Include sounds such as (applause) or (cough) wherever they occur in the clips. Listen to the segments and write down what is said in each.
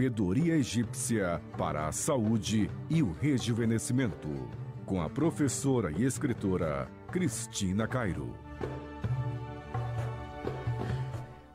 Sabedoria Egípcia para a Saúde e o Rejuvenescimento, com a professora e escritora Cristina Cairo.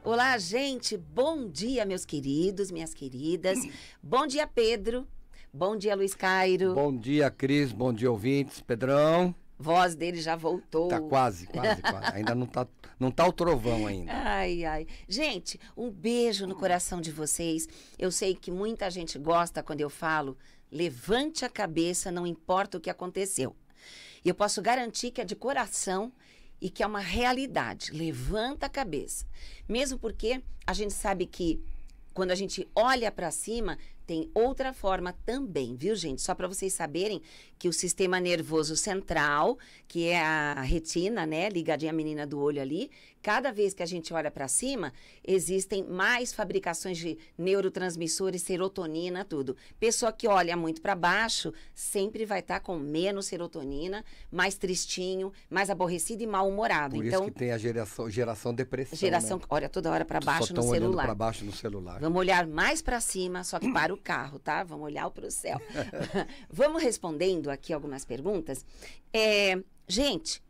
Olá, gente. Bom dia, meus queridos, minhas queridas. Bom dia, Pedro. Bom dia, Luiz Cairo. Bom dia, Cris. Bom dia, ouvintes. Pedrão voz dele já voltou. Tá quase, quase, quase. Ainda não tá, não tá o trovão ainda. Ai, ai. Gente, um beijo no coração de vocês. Eu sei que muita gente gosta quando eu falo, levante a cabeça, não importa o que aconteceu. E eu posso garantir que é de coração e que é uma realidade. Levanta a cabeça. Mesmo porque a gente sabe que quando a gente olha para cima, tem outra forma também, viu, gente? Só para vocês saberem que o sistema nervoso central, que é a retina, né, ligadinha à menina do olho ali, cada vez que a gente olha para cima, existem mais fabricações de neurotransmissores, serotonina, tudo. Pessoa que olha muito para baixo sempre vai estar tá com menos serotonina, mais tristinho, mais aborrecido e mal-humorado. Por então, isso que tem a geração, geração depressão. Geração né? olha toda hora para baixo, no celular. para baixo no celular. Vamos olhar mais para cima, só que para o o carro, tá? Vamos olhar para o céu. (laughs) Vamos respondendo aqui algumas perguntas. É, gente,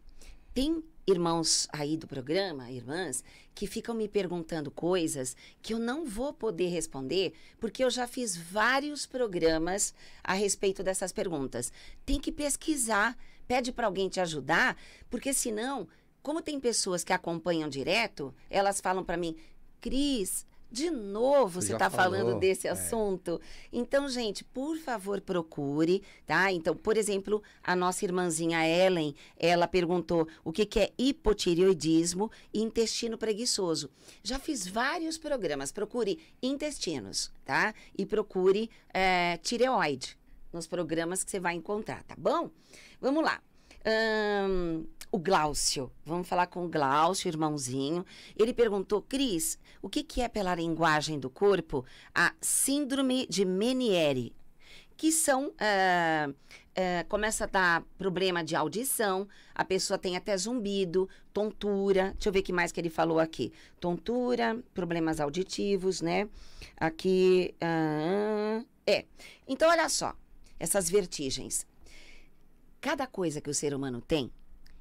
tem irmãos aí do programa, irmãs, que ficam me perguntando coisas que eu não vou poder responder, porque eu já fiz vários programas a respeito dessas perguntas. Tem que pesquisar, pede para alguém te ajudar, porque senão, como tem pessoas que acompanham direto, elas falam para mim, Cris, de novo você está falando desse é. assunto. É. Então, gente, por favor, procure, tá? Então, por exemplo, a nossa irmãzinha Ellen, ela perguntou o que, que é hipotireoidismo e intestino preguiçoso. Já fiz vários programas. Procure intestinos, tá? E procure é, tireoide nos programas que você vai encontrar, tá bom? Vamos lá. Hum, o Glaucio. Vamos falar com o Glaucio, irmãozinho. Ele perguntou, Cris, o que, que é pela linguagem do corpo a síndrome de Meniere? Que são. Uh, uh, começa a dar problema de audição, a pessoa tem até zumbido, tontura. Deixa eu ver o que mais que ele falou aqui. Tontura, problemas auditivos, né? Aqui. Uh, é. Então, olha só, essas vertigens. Cada coisa que o ser humano tem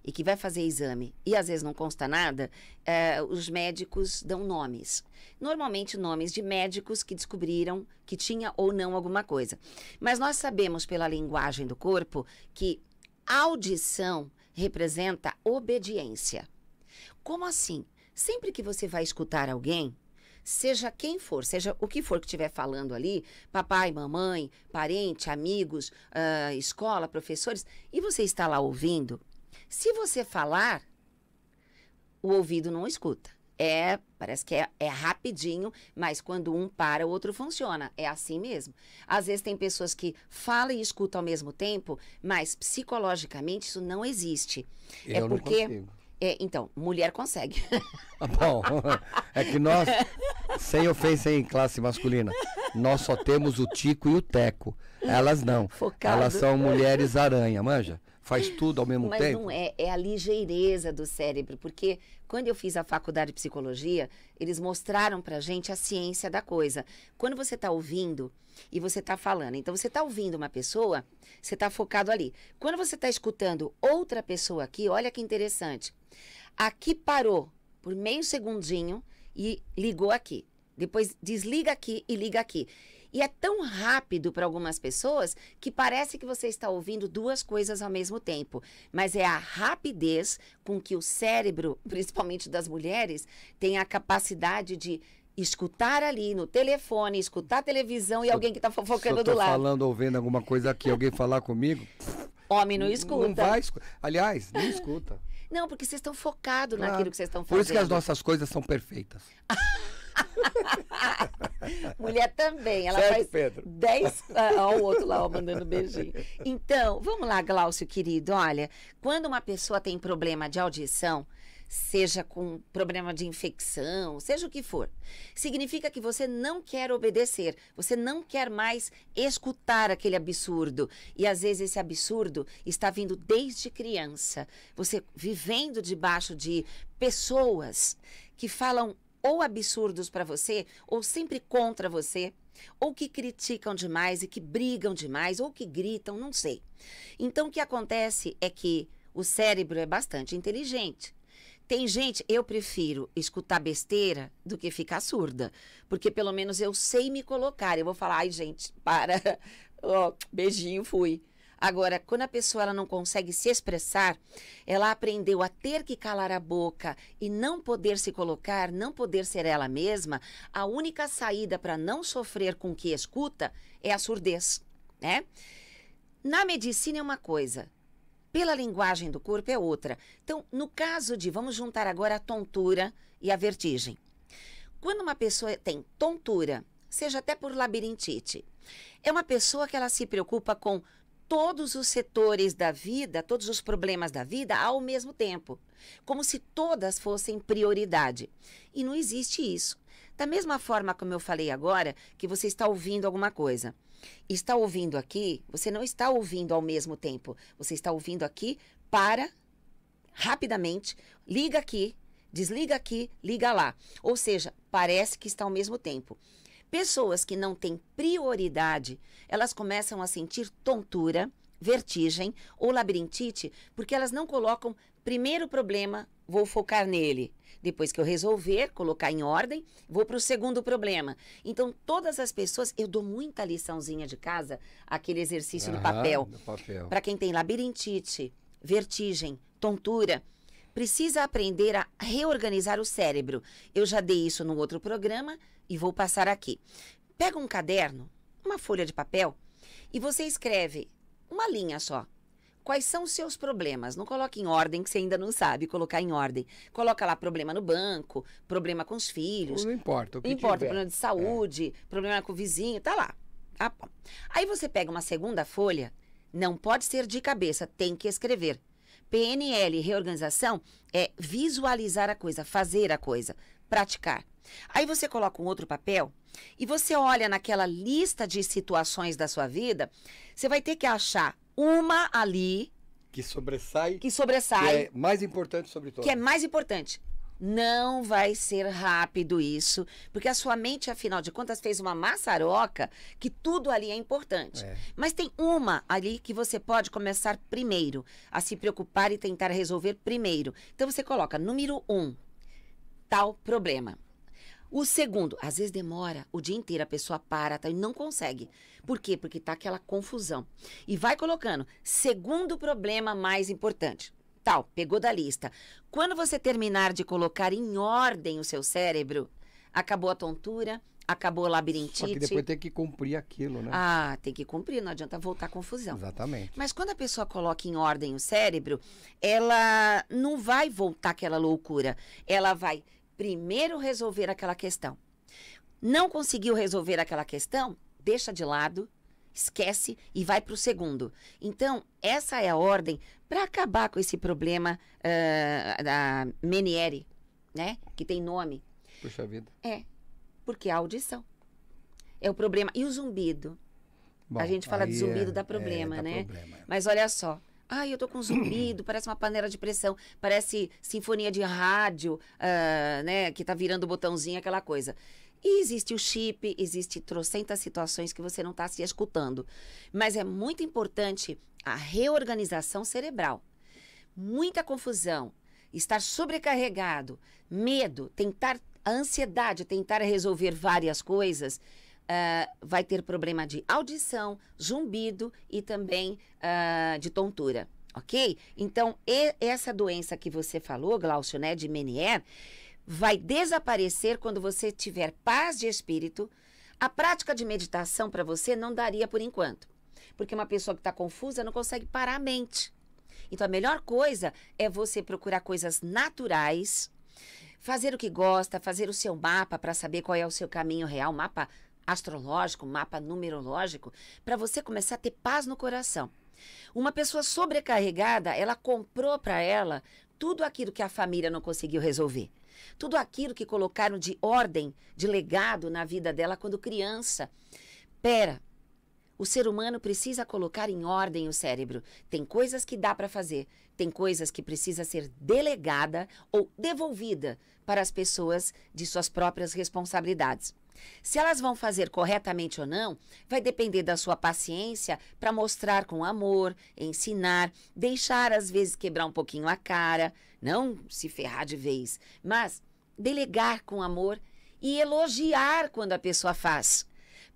e que vai fazer exame e às vezes não consta nada, é, os médicos dão nomes. Normalmente nomes de médicos que descobriram que tinha ou não alguma coisa. Mas nós sabemos pela linguagem do corpo que audição representa obediência. Como assim? Sempre que você vai escutar alguém, seja quem for, seja o que for que estiver falando ali, papai, mamãe, parente, amigos, uh, escola, professores, e você está lá ouvindo, se você falar, o ouvido não escuta. É, parece que é, é, rapidinho, mas quando um para, o outro funciona. É assim mesmo. Às vezes tem pessoas que falam e escutam ao mesmo tempo, mas psicologicamente isso não existe. É Eu é porque. Não é, então, mulher consegue. Ah, bom, é que nós, sem ofensa em classe masculina, nós só temos o Tico e o Teco. Elas não. Focado. Elas são mulheres aranha, manja? faz (gasps) tudo ao mesmo Mas tempo. Mas não é, é a ligeireza do cérebro, porque quando eu fiz a faculdade de psicologia, eles mostraram pra gente a ciência da coisa. Quando você tá ouvindo e você tá falando, então você tá ouvindo uma pessoa, você tá focado ali. Quando você tá escutando outra pessoa aqui, olha que interessante. Aqui parou por meio segundinho e ligou aqui. Depois desliga aqui e liga aqui. E é tão rápido para algumas pessoas que parece que você está ouvindo duas coisas ao mesmo tempo. Mas é a rapidez com que o cérebro, (laughs) principalmente das mulheres, tem a capacidade de escutar ali no telefone, escutar televisão e alguém que está fofocando do lado. falando ou vendo alguma coisa aqui, alguém (laughs) falar comigo. Homem não escuta. Não vai, aliás, não escuta. Não, porque vocês estão focados claro. naquilo que vocês estão fazendo. Por isso que as nossas coisas são perfeitas. (laughs) (laughs) Mulher também, ela certo, faz Pedro. Dez. (laughs) Ah, ó, o outro lá, ó, mandando beijinho. Então, vamos lá, Glaucio, querido. Olha, quando uma pessoa tem problema de audição, seja com problema de infecção, seja o que for. Significa que você não quer obedecer, você não quer mais escutar aquele absurdo. E às vezes esse absurdo está vindo desde criança. Você vivendo debaixo de pessoas que falam ou absurdos para você, ou sempre contra você, ou que criticam demais e que brigam demais, ou que gritam, não sei. Então o que acontece é que o cérebro é bastante inteligente. Tem gente, eu prefiro escutar besteira do que ficar surda, porque pelo menos eu sei me colocar. Eu vou falar, ai gente, para, oh, (laughs) beijinho, fui. Agora, quando a pessoa ela não consegue se expressar, ela aprendeu a ter que calar a boca e não poder se colocar, não poder ser ela mesma, a única saída para não sofrer com o que escuta é a surdez, né? Na medicina é uma coisa, pela linguagem do corpo é outra. Então, no caso de, vamos juntar agora a tontura e a vertigem. Quando uma pessoa tem tontura, seja até por labirintite, é uma pessoa que ela se preocupa com todos os setores da vida, todos os problemas da vida ao mesmo tempo, como se todas fossem prioridade. E não existe isso. Da mesma forma como eu falei agora, que você está ouvindo alguma coisa. Está ouvindo aqui, você não está ouvindo ao mesmo tempo. Você está ouvindo aqui para rapidamente, liga aqui, desliga aqui, liga lá. Ou seja, parece que está ao mesmo tempo. Pessoas que não têm prioridade, elas começam a sentir tontura, vertigem ou labirintite, porque elas não colocam primeiro problema, vou focar nele. Depois que eu resolver, colocar em ordem, vou para o segundo problema. Então, todas as pessoas, eu dou muita liçãozinha de casa, aquele exercício Aham, do papel. papel. Para quem tem labirintite, vertigem, tontura, precisa aprender a reorganizar o cérebro. Eu já dei isso no outro programa, e vou passar aqui. Pega um caderno, uma folha de papel e você escreve uma linha só. Quais são os seus problemas? Não coloque em ordem que você ainda não sabe colocar em ordem. Coloca lá problema no banco, problema com os filhos. Não importa. O que importa, tiver. problema de saúde, é. problema com o vizinho, tá lá. Tá Aí você pega uma segunda folha, não pode ser de cabeça, tem que escrever. PNL, reorganização, é visualizar a coisa, fazer a coisa praticar. Aí você coloca um outro papel e você olha naquela lista de situações da sua vida, você vai ter que achar uma ali que sobressai, que sobressai, que é mais importante sobre todas. Que é mais importante. Não vai ser rápido isso, porque a sua mente, afinal de contas, fez uma maçaroca que tudo ali é importante. É. Mas tem uma ali que você pode começar primeiro, a se preocupar e tentar resolver primeiro. Então você coloca número um, tal problema. O segundo, às vezes demora o dia inteiro, a pessoa para tá, e não consegue. Por quê? Porque tá aquela confusão. E vai colocando, segundo problema mais importante. Tal, pegou da lista. Quando você terminar de colocar em ordem o seu cérebro, acabou a tontura, acabou o labirintite. Só que depois tem que cumprir aquilo, né? Ah, tem que cumprir, não adianta voltar à confusão. Exatamente. Mas quando a pessoa coloca em ordem o cérebro, ela não vai voltar aquela loucura. Ela vai primeiro resolver aquela questão. Não conseguiu resolver aquela questão? Deixa de lado, esquece e vai para o segundo. Então, essa é a ordem para acabar com esse problema uh, da Meniere, né? Que tem nome. Puxa vida. É, porque é a audição é o problema. E o zumbido? Bom, a gente fala de zumbido, é, dá é, problema, é, dá né? Problema. É. Mas olha só, Ai, eu tô com zumbido, (clears throat) parece uma panela de pressão, parece sinfonia de rádio, uh, né? Que tá virando botãozinho, aquela coisa. E existe o chip, existe trocentas situações que você não está se escutando. Mas é muito importante a reorganização cerebral. Muita confusão, estar sobrecarregado, medo, tentar a ansiedade, tentar resolver várias coisas uh, vai ter problema de audição, zumbido e também uh, de tontura, ok? Então, essa doença que você falou, Glaucio, né, de Menier, vai desaparecer quando você tiver paz de espírito. A prática de meditação para você não daria por enquanto, porque uma pessoa que está confusa não consegue parar a mente. Então, a melhor coisa é você procurar coisas naturais, fazer o que gosta, fazer o seu mapa para saber qual é o seu caminho real, mapa astrológico, mapa numerológico, para você começar a ter paz no coração. Uma pessoa sobrecarregada, ela comprou para ela tudo aquilo que a família não conseguiu resolver. Tudo aquilo que colocaram de ordem, de legado na vida dela quando criança. Pera, o ser humano precisa colocar em ordem o cérebro. Tem coisas que dá para fazer, tem coisas que precisa ser delegada ou devolvida para as pessoas de suas próprias responsabilidades. Se elas vão fazer corretamente ou não, vai depender da sua paciência para mostrar com amor, ensinar, deixar às vezes quebrar um pouquinho a cara, não se ferrar de vez, mas delegar com amor e elogiar quando a pessoa faz.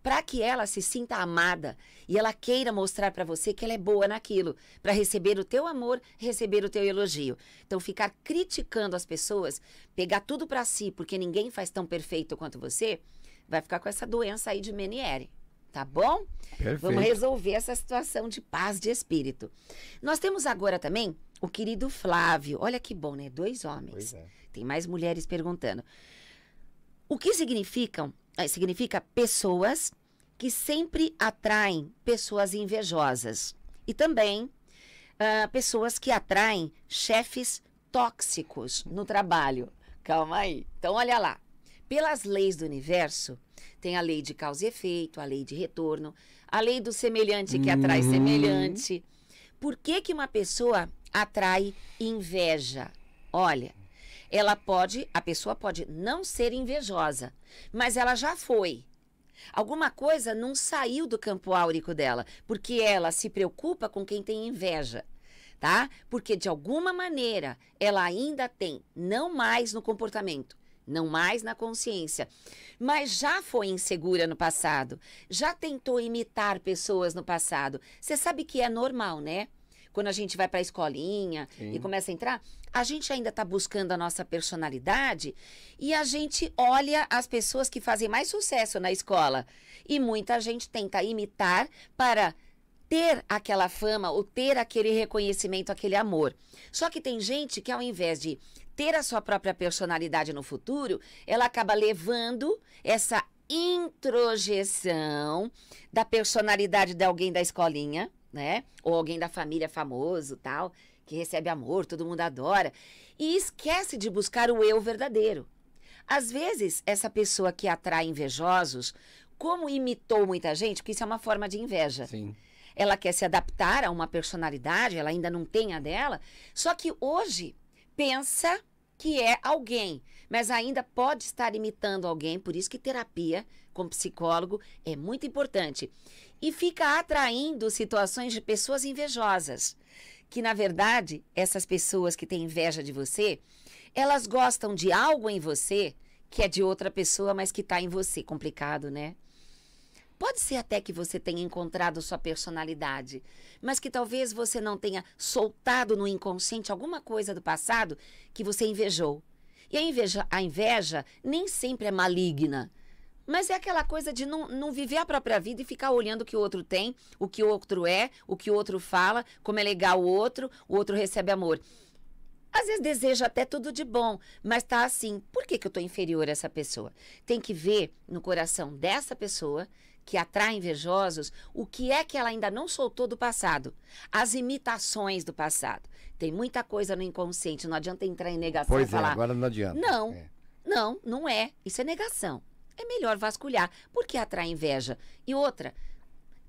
Para que ela se sinta amada e ela queira mostrar para você que ela é boa naquilo, para receber o teu amor, receber o teu elogio. Então, ficar criticando as pessoas, pegar tudo para si porque ninguém faz tão perfeito quanto você, vai ficar com essa doença aí de Meniere. Tá bom? Perfeito. Vamos resolver essa situação de paz de espírito. Nós temos agora também o querido Flávio. Olha que bom, né? Dois homens. É. Tem mais mulheres perguntando. O que significam? Eh, significa pessoas que sempre atraem pessoas invejosas e também uh, pessoas que atraem chefes tóxicos no trabalho. Calma aí. Então, olha lá. Pelas leis do universo, tem a lei de causa e efeito, a lei de retorno, a lei do semelhante que uhum. atrai semelhante. Por que, que uma pessoa atrai inveja? Olha, ela pode, a pessoa pode não ser invejosa, mas ela já foi. Alguma coisa não saiu do campo áurico dela, porque ela se preocupa com quem tem inveja, tá? Porque de alguma maneira ela ainda tem, não mais no comportamento, não mais na consciência. Mas já foi insegura no passado, já tentou imitar pessoas no passado. Você sabe que é normal, né? Quando a gente vai para a escolinha Sim. e começa a entrar, a gente ainda está buscando a nossa personalidade e a gente olha as pessoas que fazem mais sucesso na escola. E muita gente tenta imitar para ter aquela fama ou ter aquele reconhecimento, aquele amor. Só que tem gente que ao invés de ter a sua própria personalidade no futuro, ela acaba levando essa introjeção da personalidade de alguém da escolinha, né? Ou alguém da família famoso, tal, que recebe amor, todo mundo adora, e esquece de buscar o eu verdadeiro. Às vezes, essa pessoa que atrai invejosos, como imitou muita gente, porque isso é uma forma de inveja. Sim. Ela quer se adaptar a uma personalidade, ela ainda não tem a dela, só que hoje pensa que é alguém, mas ainda pode estar imitando alguém, por isso que terapia com psicólogo é muito importante. E fica atraindo situações de pessoas invejosas, que na verdade, essas pessoas que têm inveja de você, elas gostam de algo em você que é de outra pessoa, mas que está em você. Complicado, né? Pode ser até que você tenha encontrado sua personalidade, mas que talvez você não tenha soltado no inconsciente alguma coisa do passado que você invejou. E a inveja, a inveja nem sempre é maligna. Mas é aquela coisa de não, não viver a própria vida e ficar olhando o que o outro tem, o que o outro é, o que o outro fala, como é legal o outro, o outro recebe amor. Às vezes deseja até tudo de bom, mas tá assim, por que, que eu tô inferior a essa pessoa? Tem que ver no coração dessa pessoa que atrai invejosos, o que é que ela ainda não soltou do passado? As imitações do passado. Tem muita coisa no inconsciente, não adianta entrar em negação pois e é, falar. É, agora não adianta. Não, é. não, não é. Isso é negação. É melhor vasculhar, porque atrai inveja. E outra,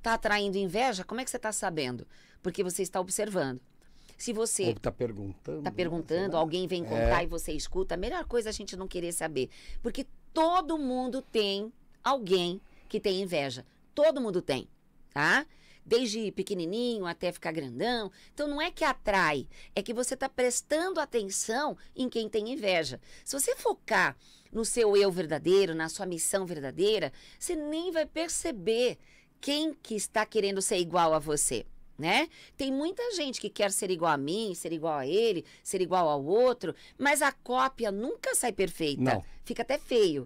tá atraindo inveja? Como é que você está sabendo? Porque você está observando. Se você está perguntando, tá né? perguntando, alguém vem contar é. e você escuta. A melhor coisa é a gente não querer saber, porque todo mundo tem alguém que tem inveja. Todo mundo tem, tá? Desde pequenininho até ficar grandão. Então não é que atrai, é que você está prestando atenção em quem tem inveja. Se você focar no seu eu verdadeiro, na sua missão verdadeira, você nem vai perceber quem que está querendo ser igual a você. Né? Tem muita gente que quer ser igual a mim, ser igual a ele, ser igual ao outro, mas a cópia nunca sai perfeita. Não. Fica até feio.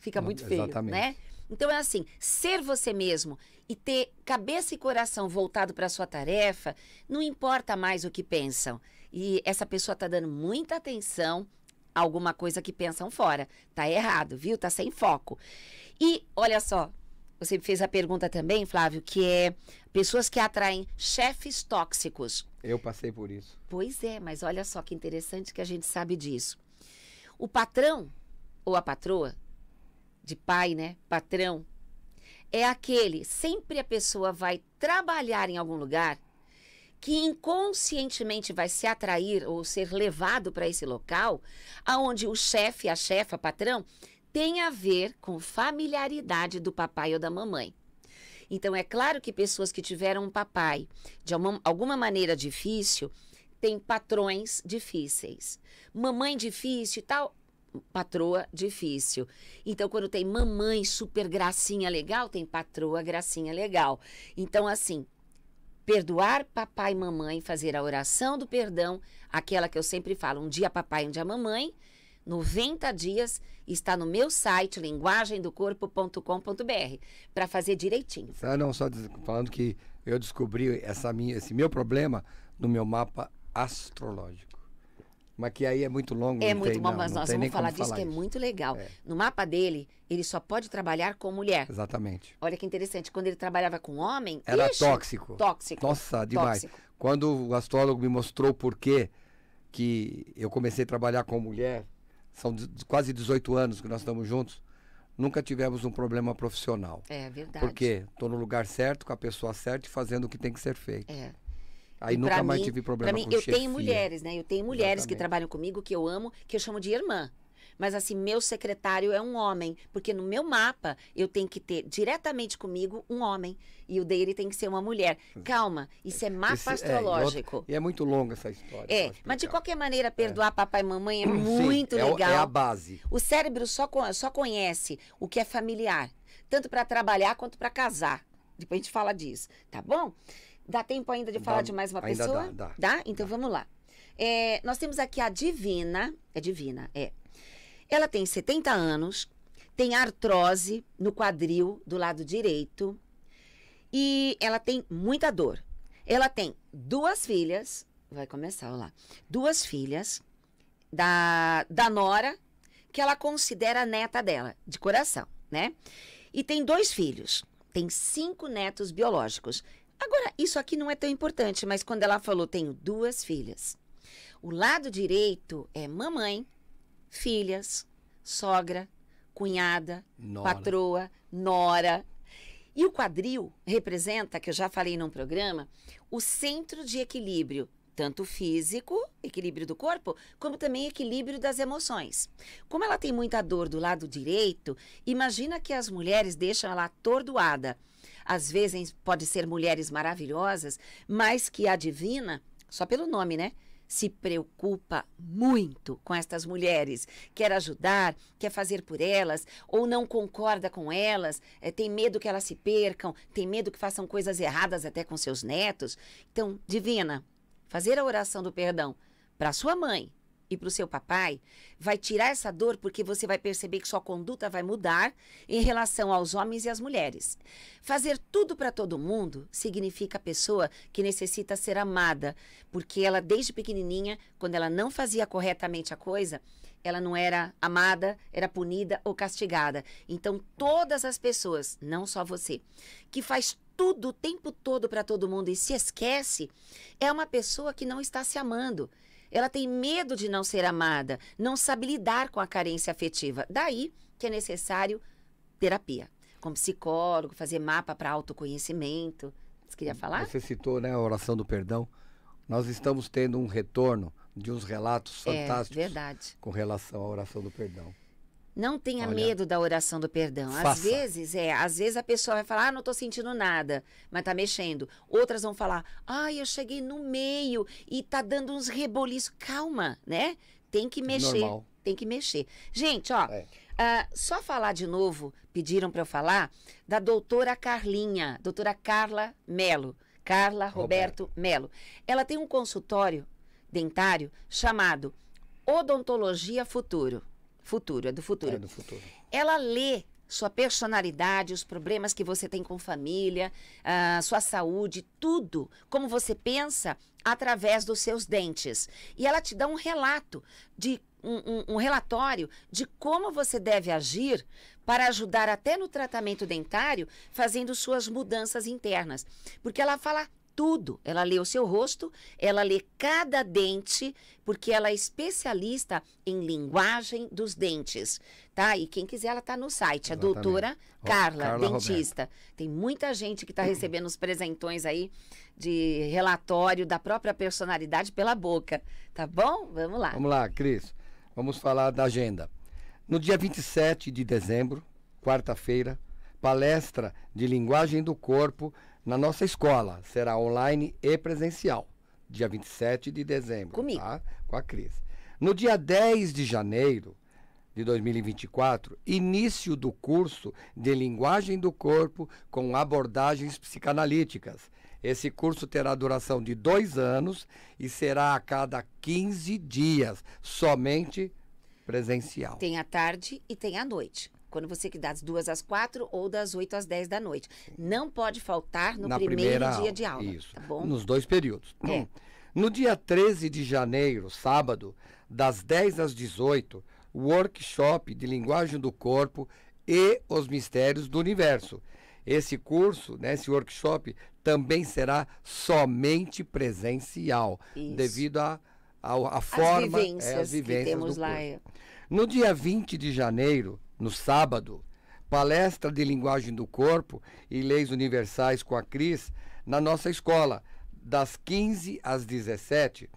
Fica Não, muito feio, né? exatamente. né? Então é assim, ser você mesmo e ter cabeça e coração voltado para a sua tarefa, não importa mais o que pensam. E essa pessoa está dando muita atenção a alguma coisa que pensam fora. Tá errado, viu? Tá sem foco. E olha só, você fez a pergunta também, Flávio, que é pessoas que atraem chefes tóxicos. Eu passei por isso. Pois é, mas olha só que interessante que a gente sabe disso. O patrão ou a patroa de pai, né? Patrão. É aquele, sempre a pessoa vai trabalhar em algum lugar que inconscientemente vai se atrair ou ser levado para esse local, aonde o chefe, a chefa, patrão, tem a ver com familiaridade do papai ou da mamãe. Então, é claro que pessoas que tiveram um papai de alguma maneira difícil têm patrões difíceis. Mamãe difícil e tal, patroa difícil. Então, quando tem mamãe super gracinha legal, tem patroa gracinha legal. Então, assim, perdoar papai e mamãe, fazer a oração do perdão, aquela que eu sempre falo, um dia papai, um dia mamãe, 90 dias, está no meu site, linguagemdocorpo.com.br, para fazer direitinho. Ah, não, só falando que eu descobri essa minha, esse meu problema no meu mapa astrológico. Mas que aí é muito longo. É muito tem, bom, não, mas não nós vamos falar disso falar que é isso. é muito legal. É. No mapa dele, ele só pode trabalhar com mulher. Exatamente. Olha que interessante. Quando ele trabalhava com homem. Era ixi, tóxico. Tóxico. Nossa, demais. Tóxico. Quando o astrólogo me mostrou por quê que eu comecei a trabalhar com mulher, são quase 18 anos que nós estamos juntos, nunca tivemos um problema profissional. É verdade. Porque estou no lugar certo, com a pessoa certa e fazendo o que tem que ser feito. É. Aí e nunca mais mim, tive problema mim, com Eu chefia. tenho mulheres, né? Eu tenho mulheres Exatamente. que trabalham comigo, que eu amo, que eu chamo de irmã. Mas assim, meu secretário é um homem, porque no meu mapa eu tenho que ter diretamente comigo um homem e o dele tem que ser uma mulher. Calma, isso é, é mapa Esse, astrológico. É, e é muito longa essa história. É, mas de qualquer maneira, perdoar é. papai e mamãe é muito Sim, é legal. É, a base. O cérebro só, só conhece o que é familiar, tanto para trabalhar quanto para casar. Depois a gente fala disso, tá bom? Dá tempo ainda de falar dá, de mais uma ainda pessoa? Dá, dá. dá? Então dá. vamos lá. É, nós temos aqui a Divina. É Divina, é. Ela tem 70 anos, tem artrose no quadril do lado direito e ela tem muita dor. Ela tem duas filhas, vai começar, olha lá. Duas filhas da, da Nora, que ela considera neta dela, de coração, né? E tem dois filhos, tem cinco netos biológicos. Agora, isso aqui não é tão importante, mas quando ela falou, tenho duas filhas. O lado direito é mamãe, filhas, sogra, cunhada, nora. patroa, nora. E o quadril representa, que eu já falei num programa, o centro de equilíbrio, tanto físico, equilíbrio do corpo, como também equilíbrio das emoções. Como ela tem muita dor do lado direito, imagina que as mulheres deixam ela atordoada às vezes pode ser mulheres maravilhosas, mas que a divina, só pelo nome, né? se preocupa muito com estas mulheres, quer ajudar, quer fazer por elas, ou não concorda com elas, é, tem medo que elas se percam, tem medo que façam coisas erradas até com seus netos. Então, divina, fazer a oração do perdão para sua mãe, e para o seu papai, vai tirar essa dor porque você vai perceber que sua conduta vai mudar em relação aos homens e às mulheres. Fazer tudo para todo mundo significa a pessoa que necessita ser amada, porque ela desde pequenininha, quando ela não fazia corretamente a coisa, ela não era amada, era punida ou castigada. Então todas as pessoas, não só você, que faz tudo o tempo todo para todo mundo e se esquece, é uma pessoa que não está se amando. Ela tem medo de não ser amada, não sabe lidar com a carência afetiva. Daí que é necessário terapia, como psicólogo, fazer mapa para autoconhecimento. Você queria falar? Você citou, né, a oração do perdão. Nós estamos tendo um retorno de uns relatos é, fantásticos é, com relação à oração do perdão. Não tenha Olha. medo da oração do perdão. Faça. Às vezes, é, às vezes a pessoa vai falar, ah, não estou sentindo nada, mas tá mexendo. Outras vão falar, ai, ah, eu cheguei no meio e tá dando uns reboliços. Calma, né? Tem que mexer. Normal. Tem que mexer. Gente, ó, é. uh, só falar de novo, pediram para eu falar, da doutora Carlinha, doutora Carla Melo. Carla Roberto, Roberto Melo. Ela tem um consultório dentário chamado Odontologia Futuro. Futuro, é do futuro. É do futuro. Ela lê sua personalidade, os problemas que você tem com família, a ah, sua saúde, tudo, como você pensa através dos seus dentes. E ela te dá um relato de um, um, um, relatório de como você deve agir para ajudar até no tratamento dentário, fazendo suas mudanças internas. Porque ela fala tudo. Ela lê o seu rosto, ela lê cada dente, porque ela é especialista em linguagem dos dentes, tá? E quem quiser, ela tá no site, Exatamente. a doutora Ro Carla, Carla, dentista. Roberto. Tem muita gente que tá recebendo os presentões aí de relatório da própria personalidade pela boca, tá bom? Vamos lá. Vamos lá, Cris. Vamos falar da agenda. No dia 27 de dezembro, quarta-feira, palestra de linguagem do corpo na nossa escola. Será online e presencial, dia 27 de dezembro. Comigo. Tá? Com a Cris. No dia 10 de janeiro de 2024, início do curso de linguagem do corpo com abordagens psicanalíticas. Esse curso terá duração de dois anos e será a cada 15 dias, somente presencial. Tem à tarde e tem à noite. Quando você que das duas às quatro ou das 8 às 10 da noite. Não pode faltar no Na primeiro dia aula, de aula. Isso. Tá bom? Nos dois períodos. É. Então, no dia 13 de janeiro, sábado, das 10 às 18, workshop de linguagem do corpo e os mistérios do universo. Esse curso, né, esse workshop, também será somente presencial, Isso. devido à a, a, a, forma, as vivências, é, as vivências que temos lá. Curso. É. No dia 20 de janeiro, no sábado, palestra de linguagem do corpo e leis universais com a Cris na nossa escola, das 15 às 17.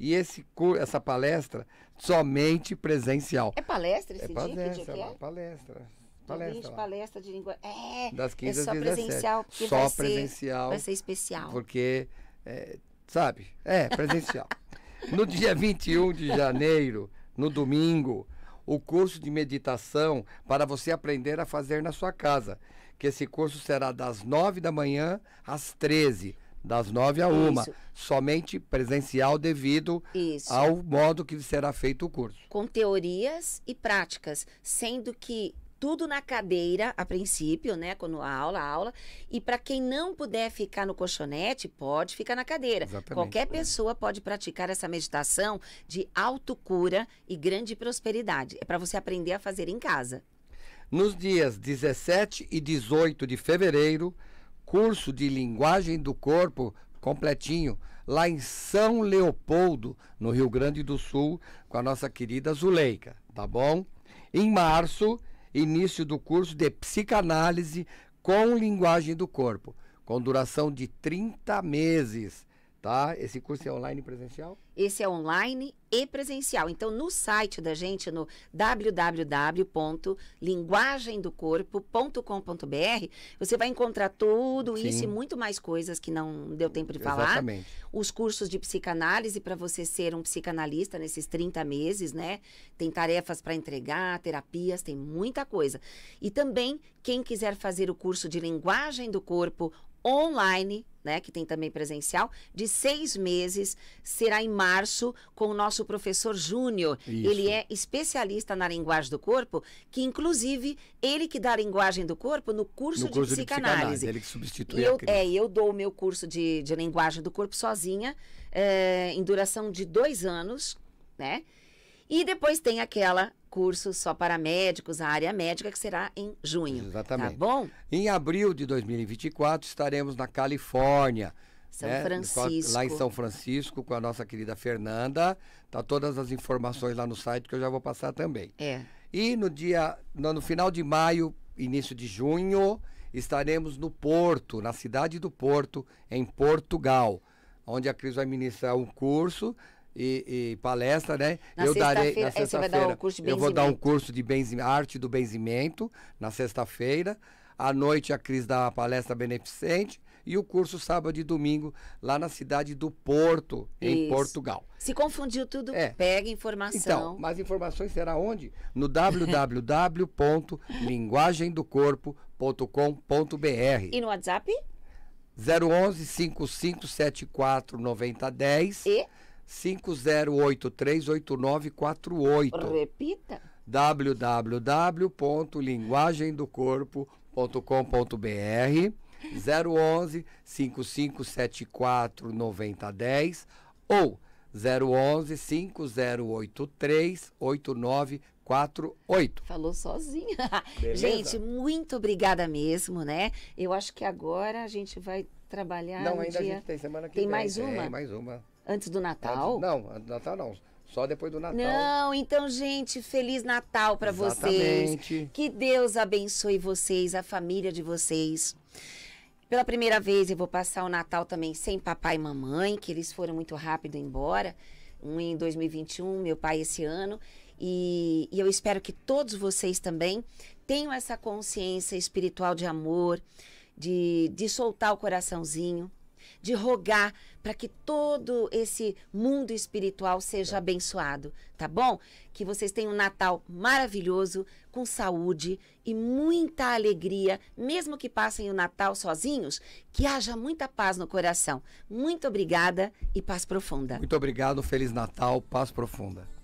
E esse, essa palestra somente presencial. É palestra esse é, é? palestra, dia? É palestra. Palestra, palestra de linguagem É, das 15 é só às 17. presencial. só vai presencial. Ser, vai ser especial. Porque, é, sabe? É, presencial. (laughs) no dia 21 de janeiro, no domingo, o curso de meditação para você aprender a fazer na sua casa. Que esse curso será das 9 da manhã às 13, das 9 a 1, somente presencial devido Isso. ao modo que será feito o curso. Com teorias e práticas, sendo que tudo na cadeira, a princípio, né? Quando a aula, a aula. E para quem não puder ficar no colchonete, pode ficar na cadeira. Exatamente. Qualquer é. pessoa pode praticar essa meditação de autocura e grande prosperidade. É para você aprender a fazer em casa. Nos dias 17 e 18 de fevereiro, curso de linguagem do corpo completinho lá em São Leopoldo, no Rio Grande do Sul, com a nossa querida Zuleika, tá bom? Em março, início do curso de psicanálise com linguagem do corpo, com duração de 30 meses Tá? Esse curso é online e presencial? Esse é online e presencial. Então, no site da gente, no www.linguagemdocorpo.com.br, você vai encontrar tudo Sim. isso e muito mais coisas que não deu tempo de falar. Exatamente. Os cursos de psicanálise para você ser um psicanalista nesses 30 meses, né? Tem tarefas para entregar, terapias, tem muita coisa. E também, quem quiser fazer o curso de linguagem do corpo online né, que tem também presencial, de seis meses, será em março, com o nosso professor Júnior. Ele é especialista na linguagem do corpo, que inclusive ele que dá a linguagem do corpo no curso, no de, curso psicanálise. de psicanálise. Ele que substitui eu, a É, eu dou o meu curso de, de linguagem do corpo sozinha, é, em duração de dois anos, né? E depois tem aquela curso só para médicos, a área médica, que será em junho. Tá Exatamente. Tá bom? Em abril de 2024 estaremos na Califórnia. São né? Francisco. Lá em São Francisco, com a nossa querida Fernanda. Tá todas as informações lá no site que eu já vou passar também. É. E no dia, no, final de maio, início de junho, estaremos no Porto, na cidade do Porto, em Portugal, onde a Cris vai ministrar um curso e, e palestra, né? Na eu darei na sexta-feira. Eu vou dar um curso de benzimento, arte do benzimento na sexta-feira. À noite a Cris dá a palestra beneficente e o curso sábado e domingo lá na cidade do Porto, em Isso. Portugal. Se confundiu tudo, é. pega informação. Então, mas informações será onde? No www.linguagemdocorpo.com.br. E no WhatsApp? 011 5574 9010. E 50838948. Repita. www.linguagemdocorpo.com.br 011 5574 9010 ou 011 5083 8948. Falou sozinha. Beleza? Gente, muito obrigada mesmo, né? Eu acho que agora a gente vai trabalhar. Não, ainda dia... a gente tem semana que tem vem. mais é, uma. Tem mais uma. Antes do Natal? não, antes do Natal não. Só depois do Natal. Não, então, gente, feliz Natal para vocês. Que Deus abençoe vocês, a família de vocês. Pela primeira vez eu vou passar o Natal também sem papai e mamãe, que eles foram muito rápido embora. Um em 2021, meu pai esse ano. E, e eu espero que todos vocês também tenham essa consciência espiritual de amor, de, de soltar o coraçãozinho, de rogar para que todo esse mundo espiritual seja abençoado, tá bom? Que vocês tenham um Natal maravilhoso, com saúde e muita alegria, mesmo que passem o Natal sozinhos, que haja muita paz no coração. Muito obrigada e paz profunda. Muito obrigado, Feliz Natal, paz profunda.